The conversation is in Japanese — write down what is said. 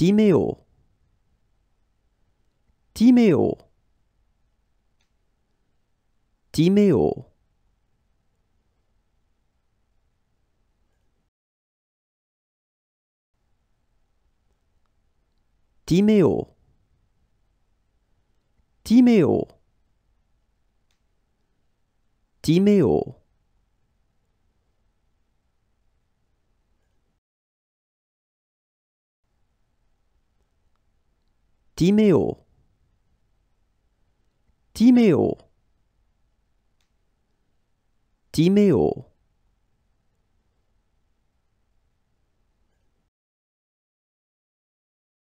Timeo Timeo Timeo Timeo Timeo Timeo Timeo Timeo Timeo